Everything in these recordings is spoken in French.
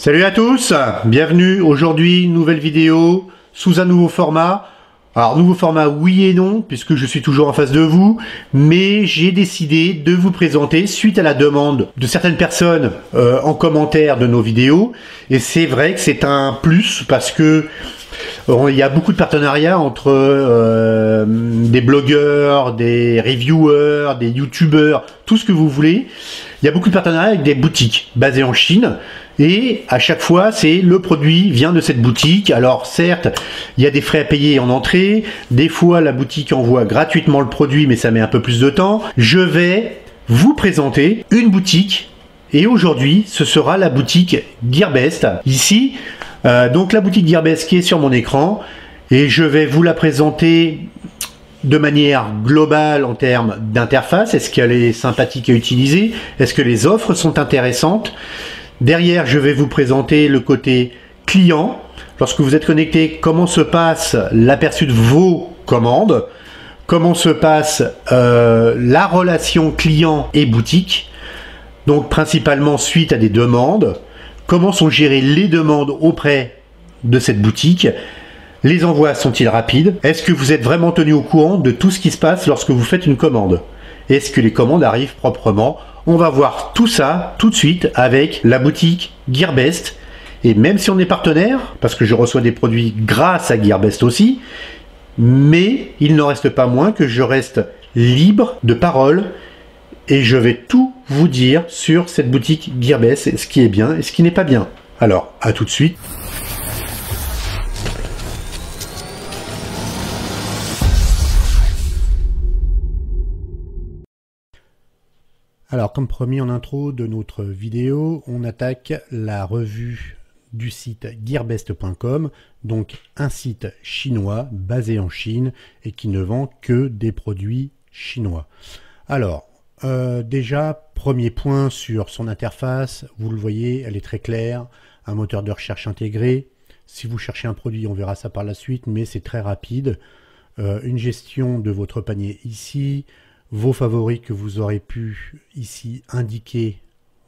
Salut à tous, bienvenue aujourd'hui, nouvelle vidéo sous un nouveau format. Alors nouveau format oui et non, puisque je suis toujours en face de vous, mais j'ai décidé de vous présenter, suite à la demande de certaines personnes euh, en commentaire de nos vidéos, et c'est vrai que c'est un plus parce que il y a beaucoup de partenariats entre euh, des blogueurs, des reviewers, des youtubeurs, tout ce que vous voulez. Il y a beaucoup de partenariats avec des boutiques basées en Chine et à chaque fois, c'est le produit vient de cette boutique. Alors certes, il y a des frais à payer en entrée. Des fois, la boutique envoie gratuitement le produit, mais ça met un peu plus de temps. Je vais vous présenter une boutique. Et aujourd'hui, ce sera la boutique Gearbest. Ici, euh, donc la boutique Gearbest qui est sur mon écran. Et je vais vous la présenter de manière globale en termes d'interface. Est-ce qu'elle est sympathique à utiliser Est-ce que les offres sont intéressantes Derrière, je vais vous présenter le côté client. Lorsque vous êtes connecté, comment se passe l'aperçu de vos commandes, comment se passe euh, la relation client et boutique, donc principalement suite à des demandes, comment sont gérées les demandes auprès de cette boutique, les envois sont-ils rapides, est-ce que vous êtes vraiment tenu au courant de tout ce qui se passe lorsque vous faites une commande est-ce que les commandes arrivent proprement On va voir tout ça tout de suite avec la boutique Gearbest. Et même si on est partenaire, parce que je reçois des produits grâce à Gearbest aussi, mais il n'en reste pas moins que je reste libre de parole et je vais tout vous dire sur cette boutique Gearbest, ce qui est bien et ce qui n'est pas bien. Alors, à tout de suite. Alors comme promis en intro de notre vidéo, on attaque la revue du site gearbest.com, donc un site chinois basé en Chine et qui ne vend que des produits chinois. Alors euh, déjà, premier point sur son interface, vous le voyez, elle est très claire, un moteur de recherche intégré. Si vous cherchez un produit, on verra ça par la suite, mais c'est très rapide. Euh, une gestion de votre panier ici, vos favoris que vous aurez pu ici indiquer,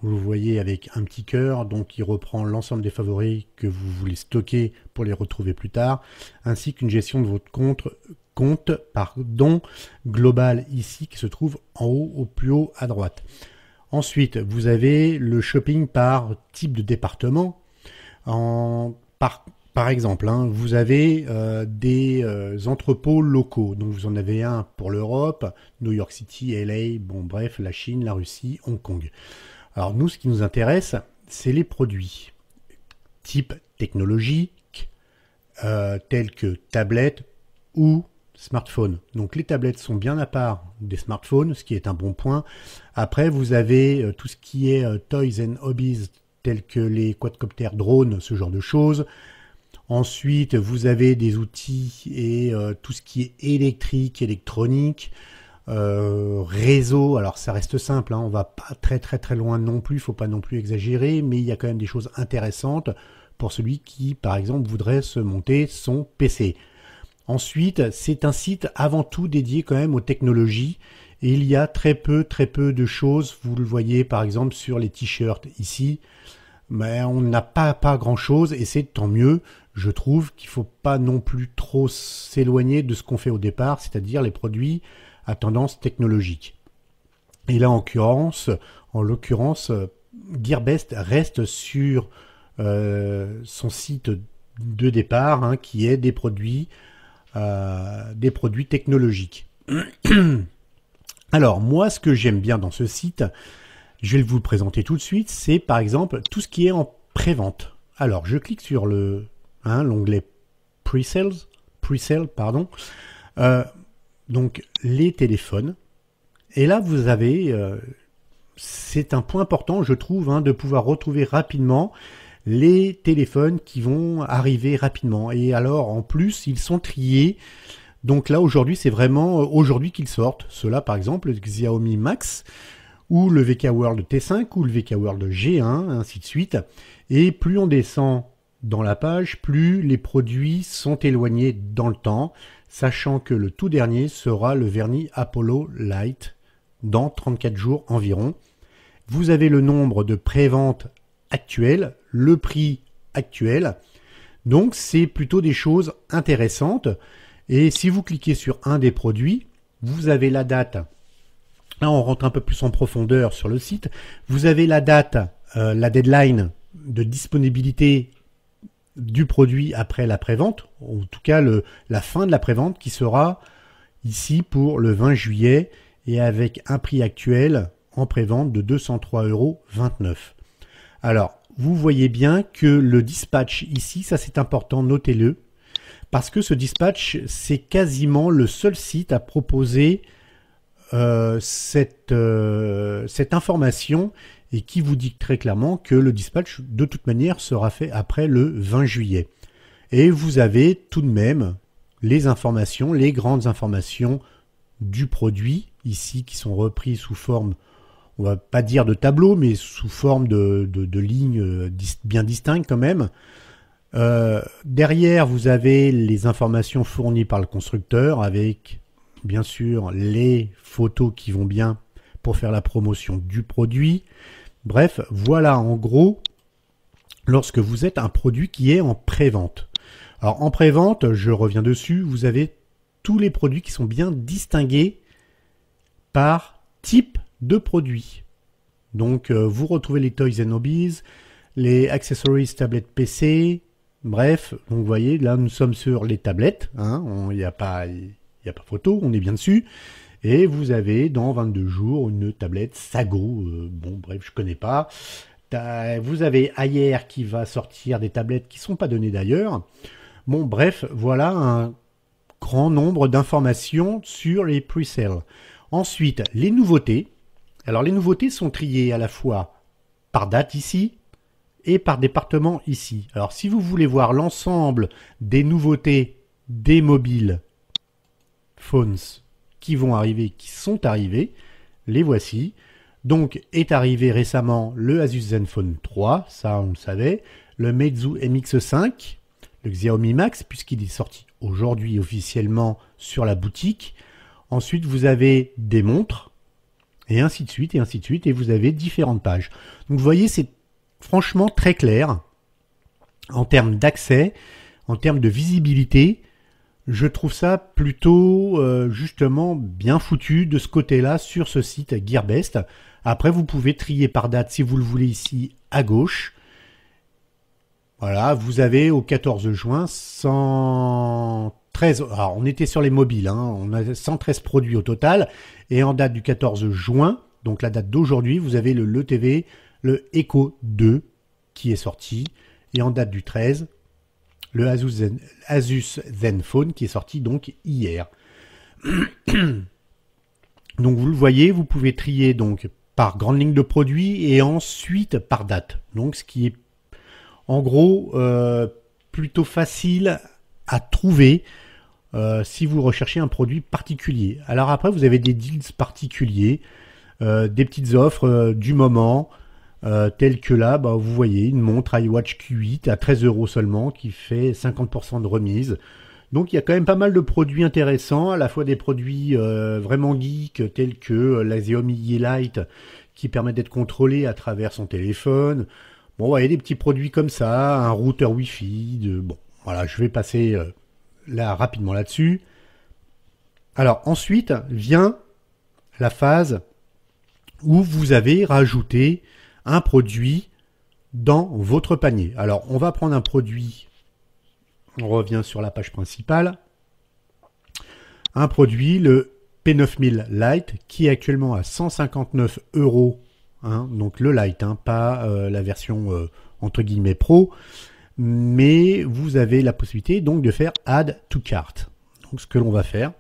vous le voyez avec un petit cœur, donc il reprend l'ensemble des favoris que vous voulez stocker pour les retrouver plus tard, ainsi qu'une gestion de votre compte, compte pardon, global ici qui se trouve en haut au plus haut à droite. Ensuite, vous avez le shopping par type de département, en, par par exemple, hein, vous avez euh, des euh, entrepôts locaux. Donc vous en avez un pour l'Europe, New York City, LA, bon bref, la Chine, la Russie, Hong Kong. Alors nous, ce qui nous intéresse, c'est les produits type technologique, euh, tels que tablettes ou smartphones. Donc les tablettes sont bien à part des smartphones, ce qui est un bon point. Après, vous avez tout ce qui est toys and hobbies, tels que les quadcoptères drones, ce genre de choses. Ensuite, vous avez des outils et euh, tout ce qui est électrique, électronique, euh, réseau. Alors ça reste simple, hein. on ne va pas très très très loin non plus, il ne faut pas non plus exagérer, mais il y a quand même des choses intéressantes pour celui qui, par exemple, voudrait se monter son PC. Ensuite, c'est un site avant tout dédié quand même aux technologies. Et il y a très peu, très peu de choses. Vous le voyez par exemple sur les t-shirts ici mais on n'a pas, pas grand-chose, et c'est tant mieux. Je trouve qu'il ne faut pas non plus trop s'éloigner de ce qu'on fait au départ, c'est-à-dire les produits à tendance technologique. Et là, en l'occurrence, en l'occurrence euh, Gearbest reste sur euh, son site de départ, hein, qui est des produits, euh, des produits technologiques. Alors, moi, ce que j'aime bien dans ce site, je vais vous le présenter tout de suite. C'est par exemple tout ce qui est en pré-vente. Alors, je clique sur le hein, l'onglet pre-sales, pre pardon. Euh, donc les téléphones. Et là, vous avez, euh, c'est un point important, je trouve, hein, de pouvoir retrouver rapidement les téléphones qui vont arriver rapidement. Et alors, en plus, ils sont triés. Donc là, aujourd'hui, c'est vraiment euh, aujourd'hui qu'ils sortent. Ceux-là, par exemple, le Xiaomi Max, ou le VK World T5 ou le VK World G1, ainsi de suite. Et plus on descend dans la page, plus les produits sont éloignés dans le temps, sachant que le tout dernier sera le vernis Apollo Light dans 34 jours environ. Vous avez le nombre de préventes actuelles, le prix actuel. Donc c'est plutôt des choses intéressantes. Et si vous cliquez sur un des produits, vous avez la date Là, on rentre un peu plus en profondeur sur le site. Vous avez la date, euh, la deadline de disponibilité du produit après la prévente, en tout cas la fin de la prévente qui sera ici pour le 20 juillet et avec un prix actuel en prévente de 203,29 euros. Alors, vous voyez bien que le dispatch ici, ça c'est important, notez-le, parce que ce dispatch, c'est quasiment le seul site à proposer euh, cette, euh, cette information et qui vous dit très clairement que le dispatch de toute manière sera fait après le 20 juillet. Et vous avez tout de même les informations, les grandes informations du produit ici qui sont reprises sous forme, on va pas dire de tableau, mais sous forme de, de, lignes euh, bien distinctes quand même. derrière, vous avez les informations fournies par le constructeur avec bien sûr les photos qui vont bien pour faire la promotion du produit. Bref, voilà en gros lorsque vous êtes un produit qui est en pré-vente. Alors en pré-vente, je reviens dessus, vous avez tous les produits qui sont bien distingués par type de produit. Donc euh, vous retrouvez les Toys and Hobbies, les accessories tablettes PC, bref, vous voyez, là nous sommes sur les tablettes, hein, il n'y a pas il n'y a pas photo, on est bien dessus. Et vous avez dans 22 jours une tablette Sago. Euh, bon, bref, je ne connais pas. Vous avez Ayer qui va sortir des tablettes qui ne sont pas données d'ailleurs. Bon, bref, voilà un grand nombre d'informations sur les pre-sales. Ensuite, les nouveautés. Alors, les nouveautés sont triées à la fois par date ici et par département ici. Alors, si vous voulez voir l'ensemble des nouveautés des mobiles Phones qui vont arriver, qui sont arrivés. Les voici. Donc est arrivé récemment le Asus Zenfone 3, ça on le savait, le Meizu MX5, le Xiaomi Max puisqu'il est sorti aujourd'hui officiellement sur la boutique. Ensuite, vous avez des montres et ainsi de suite et ainsi de suite et vous avez différentes pages. Donc vous voyez, c'est franchement très clair en termes d'accès, en termes de visibilité je trouve ça plutôt euh, justement bien foutu de ce côté-là sur ce site GearBest. Après, vous pouvez trier par date si vous le voulez ici à gauche. Voilà, vous avez au 14 juin 113. Alors, on était sur les mobiles, hein, on a 113 produits au total. Et en date du 14 juin, donc la date d'aujourd'hui, vous avez le LeTV, le Echo 2 qui est sorti. Et en date du 13, le Asus, Zen, Zenfone qui est sorti donc hier. donc vous le voyez, vous pouvez trier donc par grande ligne de produits et ensuite par date. Donc ce qui est en gros euh, plutôt facile à trouver euh, si vous recherchez un produit particulier. Alors après vous avez des deals particuliers, euh, des petites offres du moment. Euh, tel que là, bah, vous voyez, une montre iWatch Q8 à 13 euros seulement qui fait 50% de remise. Donc il y a quand même pas mal de produits intéressants, à la fois des produits euh, vraiment geeks tels que euh, la e e Lite qui permet d'être contrôlé à travers son téléphone. Bon, il y a des petits produits comme ça, un routeur Wi-Fi. De... Bon, voilà, je vais passer euh, là rapidement là-dessus. Alors ensuite vient la phase où vous avez rajouté un produit dans votre panier. Alors, on va prendre un produit, on revient sur la page principale, un produit, le P9000 Lite, qui est actuellement à 159 euros, hein, donc le Lite, hein, pas euh, la version euh, entre guillemets pro, mais vous avez la possibilité donc de faire Add to Cart. Donc, ce que l'on va faire,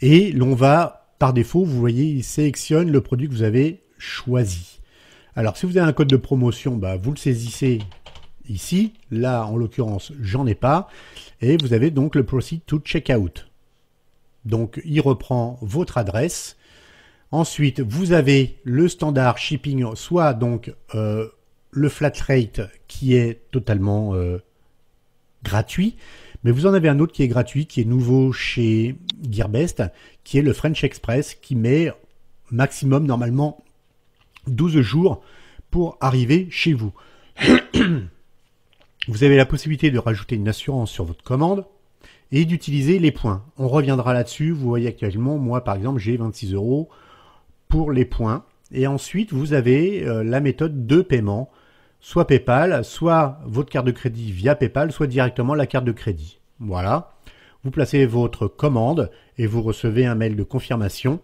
et l'on va, par défaut, vous voyez, il sélectionne le produit que vous avez choisi. Alors si vous avez un code de promotion, bah, vous le saisissez ici. Là, en l'occurrence, j'en ai pas. Et vous avez donc le Proceed to Checkout. Donc il reprend votre adresse. Ensuite, vous avez le standard shipping, soit donc euh, le flat rate qui est totalement euh, gratuit, mais vous en avez un autre qui est gratuit, qui est nouveau chez Gearbest, qui est le French Express, qui met maximum normalement 12 jours pour arriver chez vous. vous avez la possibilité de rajouter une assurance sur votre commande et d'utiliser les points. On reviendra là-dessus. Vous voyez actuellement, moi par exemple, j'ai 26 euros pour les points. Et ensuite, vous avez euh, la méthode de paiement, soit PayPal, soit votre carte de crédit via PayPal, soit directement la carte de crédit. Voilà. Vous placez votre commande et vous recevez un mail de confirmation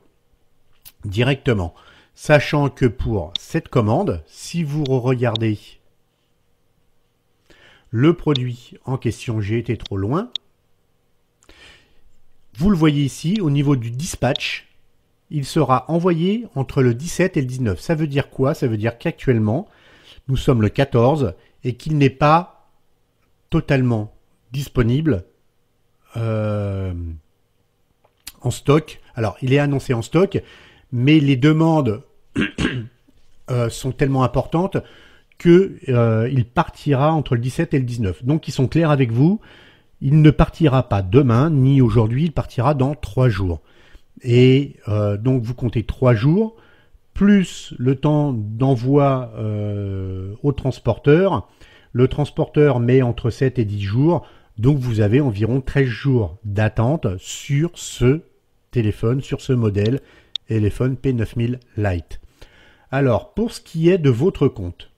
directement. Sachant que pour cette commande, si vous regardez le produit en question, j'ai été trop loin, vous le voyez ici au niveau du dispatch, il sera envoyé entre le 17 et le 19. Ça veut dire quoi Ça veut dire qu'actuellement, nous sommes le 14 et qu'il n'est pas totalement disponible euh, en stock. Alors, il est annoncé en stock, mais les demandes euh, sont tellement importantes qu'il euh, il partira entre le 17 et le 19. Donc ils sont clairs avec vous, il ne partira pas demain ni aujourd'hui, il partira dans trois jours. Et euh, donc vous comptez trois jours, plus le temps d'envoi au transporteur. Le transporteur met entre 7 et 10 jours, donc vous avez environ 13 jours d'attente sur ce téléphone, sur ce modèle téléphone P9000 Lite. Alors, pour ce qui est de votre compte,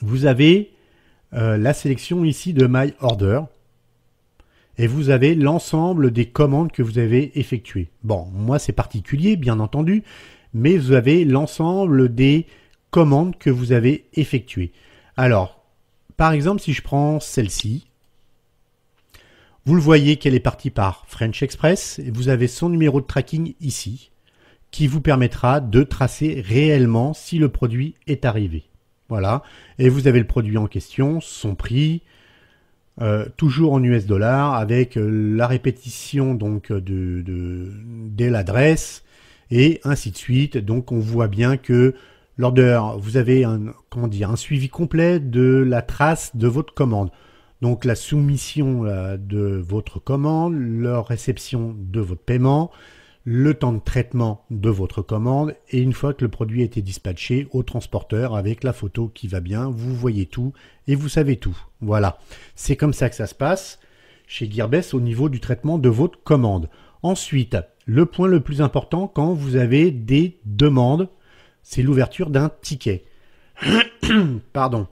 vous avez euh, la sélection ici de My Order et vous avez l'ensemble des commandes que vous avez effectuées. Bon, moi c'est particulier, bien entendu, mais vous avez l'ensemble des commandes que vous avez effectuées. Alors, par exemple, si je prends celle-ci, vous le voyez qu'elle est partie par French Express et vous avez son numéro de tracking ici qui vous permettra de tracer réellement si le produit est arrivé. Voilà. Et vous avez le produit en question, son prix, euh, toujours en US dollars, avec euh, la répétition donc de, dès l'adresse et ainsi de suite. Donc on voit bien que l'order, vous avez un, dire, un suivi complet de la trace de votre commande. Donc la soumission euh, de votre commande, leur réception de votre paiement, le temps de traitement de votre commande et une fois que le produit a été dispatché au transporteur avec la photo qui va bien, vous voyez tout et vous savez tout. Voilà, c'est comme ça que ça se passe chez Gearbest au niveau du traitement de votre commande. Ensuite, le point le plus important quand vous avez des demandes, c'est l'ouverture d'un ticket. Pardon.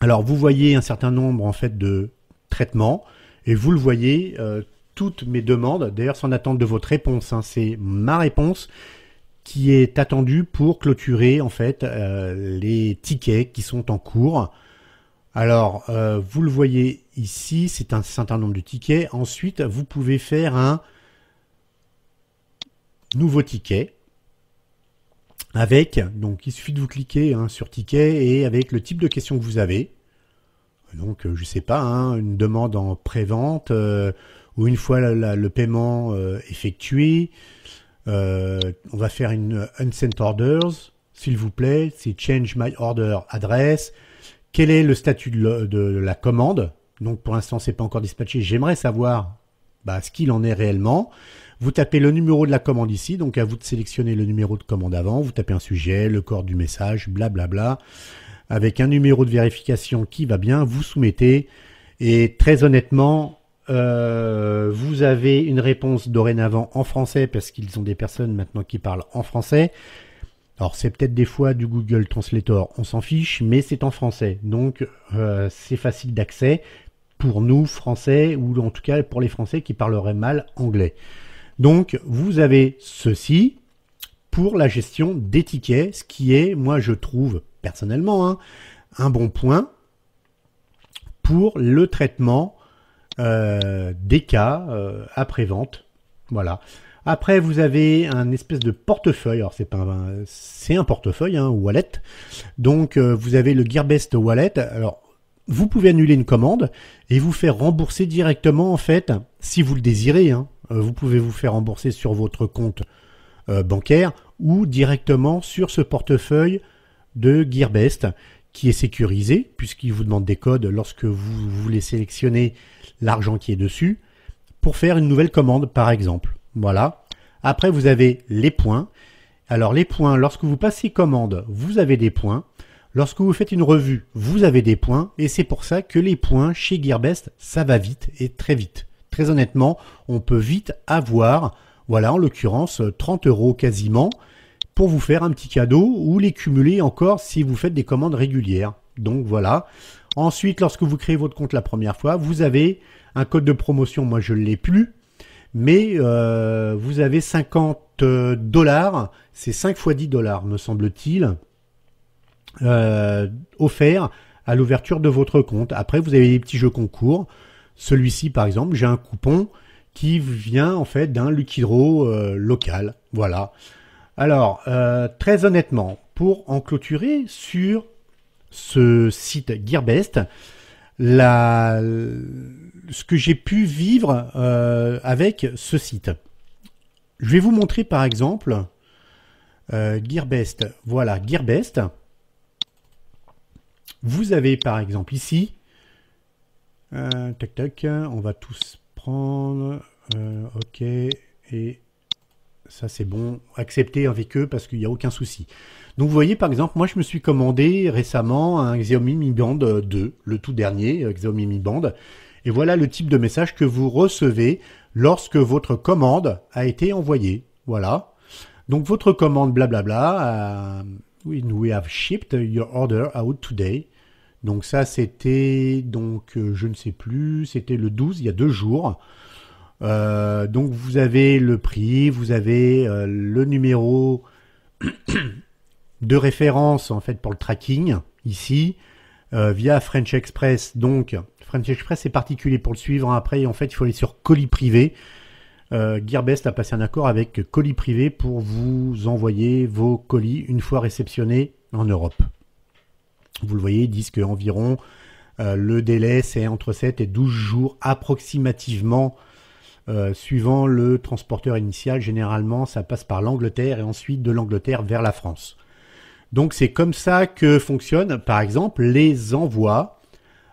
Alors vous voyez un certain nombre en fait de traitements et vous le voyez euh, toutes mes demandes, d'ailleurs sans attendre de votre réponse, hein. c'est ma réponse qui est attendue pour clôturer en fait euh, les tickets qui sont en cours. Alors, euh, vous le voyez ici, c'est un certain nombre de tickets. Ensuite, vous pouvez faire un nouveau ticket avec, donc il suffit de vous cliquer hein, sur ticket et avec le type de question que vous avez. Donc, euh, je ne sais pas, hein, une demande en prévente. vente une fois le paiement euh, effectué, euh, on va faire une unsent orders, s'il vous plaît, c'est change my order address. Quel est le statut de, la commande Donc pour l'instant, c'est pas encore dispatché. J'aimerais savoir bah, ce qu'il en est réellement. Vous tapez le numéro de la commande ici, donc à vous de sélectionner le numéro de commande avant. Vous tapez un sujet, le corps du message, blablabla. Avec un numéro de vérification qui va bien, vous soumettez. Et très honnêtement, euh, vous avez une réponse dorénavant en français parce qu'ils ont des personnes maintenant qui parlent en français. Alors c'est peut-être des fois du Google Translator, on s'en fiche, mais c'est en français. Donc euh, c'est facile d'accès pour nous français ou en tout cas pour les français qui parleraient mal anglais. Donc vous avez ceci pour la gestion des tickets, ce qui est, moi je trouve personnellement, hein, un bon point pour le traitement euh, des cas euh, après-vente. Voilà. Après, vous avez un espèce de portefeuille. Alors, c'est pas un, c'est un portefeuille, un hein, wallet. Donc, euh, vous avez le Gearbest Wallet. Alors, vous pouvez annuler une commande et vous faire rembourser directement, en fait, si vous le désirez. Hein. vous pouvez vous faire rembourser sur votre compte bancaire ou directement sur ce portefeuille de Gearbest qui est sécurisé, puisqu'il vous demande des codes lorsque vous voulez sélectionner l'argent qui est dessus, pour faire une nouvelle commande, par exemple. Voilà. Après, vous avez les points. Alors, les points, lorsque vous passez commande, vous avez des points. Lorsque vous faites une revue, vous avez des points. Et c'est pour ça que les points chez Gearbest, ça va vite et très vite. Très honnêtement, on peut vite avoir, voilà, en l'occurrence, 30 euros quasiment pour vous faire un petit cadeau ou les cumuler encore si vous faites des commandes régulières. Donc voilà. Ensuite, lorsque vous créez votre compte la première fois, vous avez un code de promotion. Moi, je ne l'ai plus. Mais euh, vous avez 50 euh, dollars. C'est 5 fois 10 dollars, me semble-t-il. Euh, offert à l'ouverture de votre compte. Après, vous avez des petits jeux concours. Celui-ci, par exemple, j'ai un coupon qui vient en fait d'un Lucky Draw local. Voilà. Alors, euh, très honnêtement, pour en clôturer sur ce site Gearbest, ce que j'ai pu vivre euh, avec ce site. Je vais vous montrer par exemple euh, Gearbest. Voilà, Gearbest. Vous avez par exemple ici, tac tac, on va tous prendre, ok, et ça, c'est bon, accepter avec eux parce qu'il n'y a aucun souci. Donc, vous voyez, par exemple, moi, je me suis commandé récemment un Xiaomi Mi Band 2, euh, le tout dernier euh, Xiaomi Mi Band. Et voilà le type de message que vous recevez lorsque votre commande a été envoyée. Voilà. Donc, votre commande, blablabla, euh, we have shipped your order out today. Donc, ça, c'était, donc, je ne sais plus, c'était le 12, il y a deux jours. Euh, donc vous avez le prix, vous avez euh, le numéro de référence en fait pour le tracking ici euh, via French Express. Donc French Express est particulier pour le suivre. Après en fait il faut aller sur colis privé. Gearbest a passé un accord avec colis privé pour vous envoyer vos colis une fois réceptionnés en Europe. Vous le voyez, ils disent qu'environ le délai c'est entre 7 et 12 jours approximativement euh, suivant le transporteur initial, généralement, ça passe par l'Angleterre et ensuite de l'Angleterre vers la France. Donc c'est comme ça que fonctionnent, par exemple, les envois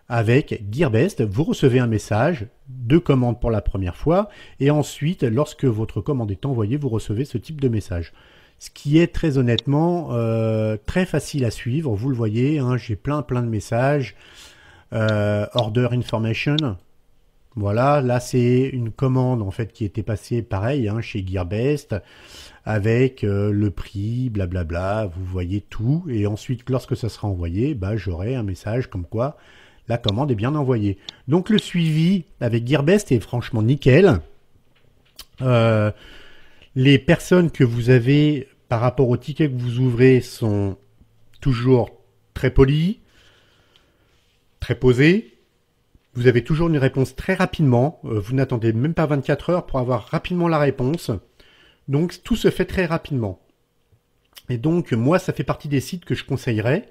avec GearBest. Vous recevez un message de commande pour la première fois et ensuite, lorsque votre commande est envoyée, vous recevez ce type de message. Ce qui est très honnêtement euh, très facile à suivre. Vous le voyez, hein, j'ai plein plein de messages. Euh, order information, voilà, là c'est une commande en fait qui était passée pareil hein, chez Gearbest avec euh, le prix, blablabla, vous voyez tout. Et ensuite, lorsque ça sera envoyé, bah, j'aurai un message comme quoi la commande est bien envoyée. Donc le suivi avec Gearbest est franchement nickel. Euh, les personnes que vous avez par rapport au ticket que vous ouvrez sont toujours très polies, très posées. Vous avez toujours une réponse très rapidement. Euh, vous n'attendez même pas 24 heures pour avoir rapidement la réponse. Donc tout se fait très rapidement. Et donc moi, ça fait partie des sites que je conseillerais.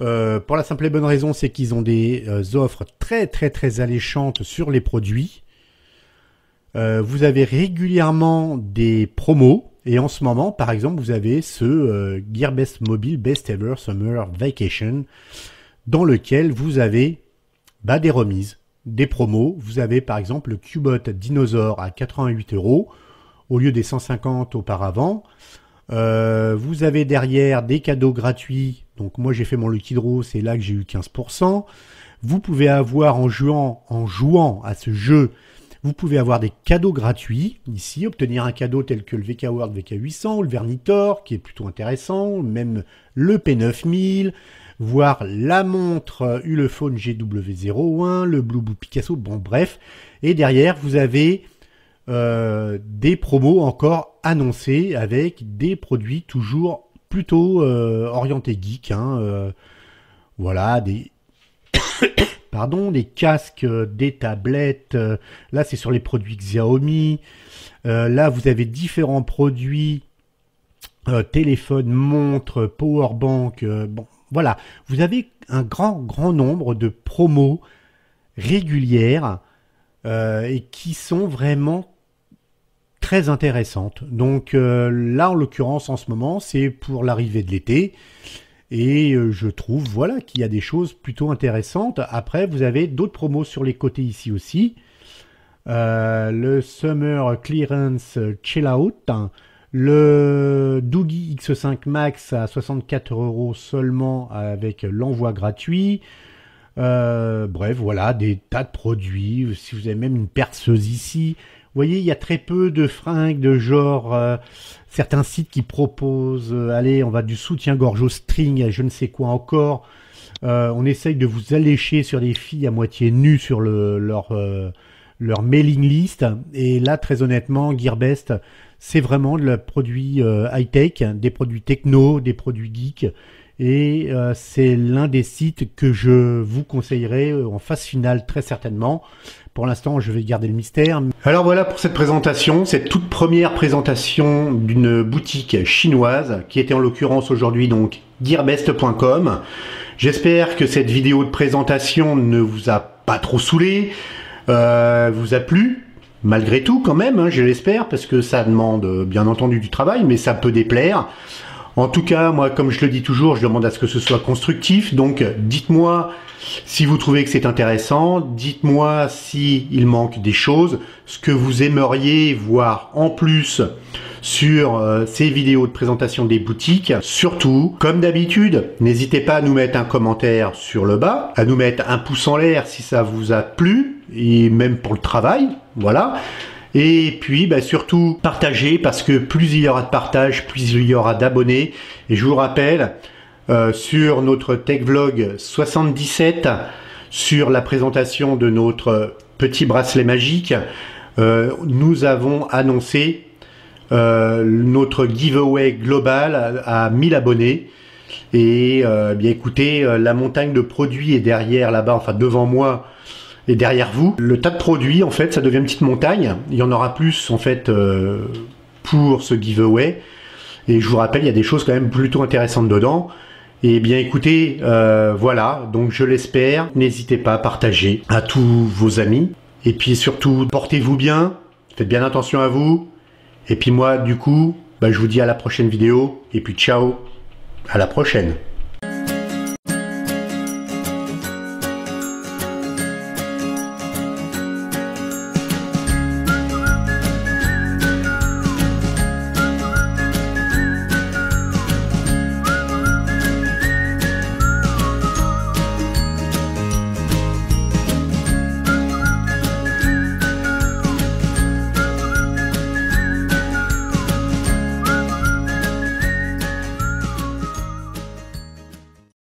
Euh, pour la simple et bonne raison, c'est qu'ils ont des euh, offres très très très alléchantes sur les produits. vous avez régulièrement des promos. Et en ce moment, par exemple, vous avez ce Gearbest Mobile Best Ever Summer Vacation dans lequel vous avez des remises, des promos. Vous avez par exemple le Cubot Dinosaur à 88 euros au lieu des 150 auparavant. Euh, vous avez derrière des cadeaux gratuits. Donc moi j'ai fait mon Lucky Draw, c'est là que j'ai eu 15%. Vous pouvez avoir en jouant, en jouant à ce jeu, vous pouvez avoir des cadeaux gratuits ici, obtenir un cadeau tel que le VK World VK800, le Vernitor qui est plutôt intéressant, même le P9000, voir la montre Ulephone GW01, le Blue Picasso, bon bref. Et derrière, vous avez euh, des promos encore annoncés avec des produits toujours plutôt euh, orientés geek. Hein, euh, voilà, des... Pardon, des casques, des tablettes. là, c'est sur les produits Xiaomi. là, vous avez différents produits. téléphone, montre, powerbank. bon, voilà, vous avez un grand, grand nombre de promos régulières euh, et qui sont vraiment très intéressantes. Donc euh, là, en l'occurrence, en ce moment, c'est pour l'arrivée de l'été. Et euh, je trouve voilà, qu'il y a des choses plutôt intéressantes. Après, vous avez d'autres promos sur les côtés ici aussi. le Summer Clearance Chill Out, hein, le Doogie X5 Max à 64 euros seulement avec l'envoi gratuit. Euh, bref, voilà, des tas de produits. Si vous avez même une perceuse ici, vous voyez, il y a très peu de fringues de genre. Euh, certains sites qui proposent, euh, allez, on va du soutien-gorge au string, je ne sais quoi encore. on essaye de vous allécher sur des filles à moitié nues sur leur, leur mailing list. Et là, très honnêtement, Gearbest, c'est vraiment de la produit euh, high-tech, hein, des produits techno, des produits geeks. Et euh, c'est l'un des sites que je vous conseillerai euh, en phase finale très certainement. Pour l'instant, je vais garder le mystère. Alors voilà pour cette présentation, cette toute première présentation d'une boutique chinoise qui était en l'occurrence aujourd'hui donc gearbest.com. J'espère que cette vidéo de présentation ne vous a pas trop saoulé, vous a plu malgré tout quand même, hein, je l'espère, parce que ça demande euh, bien entendu du travail, mais ça peut déplaire. En tout cas, moi, comme je le dis toujours, je demande à ce que ce soit constructif. Donc, dites-moi si vous trouvez que c'est intéressant. Dites-moi s'il manque des choses, ce que vous aimeriez voir en plus sur euh, ces vidéos de présentation des boutiques. Surtout, comme d'habitude, n'hésitez pas à nous mettre un commentaire sur le bas, à nous mettre un pouce en l'air si ça vous a plu, et même pour le travail, voilà. Et puis bah, surtout partager parce que plus il y aura de partage, plus il y aura d'abonnés. Et je vous rappelle euh, sur notre Tech Vlog 77, sur la présentation de notre petit bracelet magique, euh, nous avons annoncé euh, notre giveaway global à, 1000 abonnés. Et bien écoutez, la montagne de produits est derrière là-bas, enfin devant moi, et derrière vous, le tas de produits, en fait, ça devient une petite montagne. Il y en aura plus, en fait, euh, pour ce giveaway. Et je vous rappelle, il y a des choses quand même plutôt intéressantes dedans. Et eh bien écoutez, euh, voilà, donc je l'espère. N'hésitez pas à partager à tous vos amis. Et puis surtout, portez-vous bien, faites bien attention à vous. Et puis moi, du coup, bah, je vous dis à la prochaine vidéo. Et puis ciao, à la prochaine.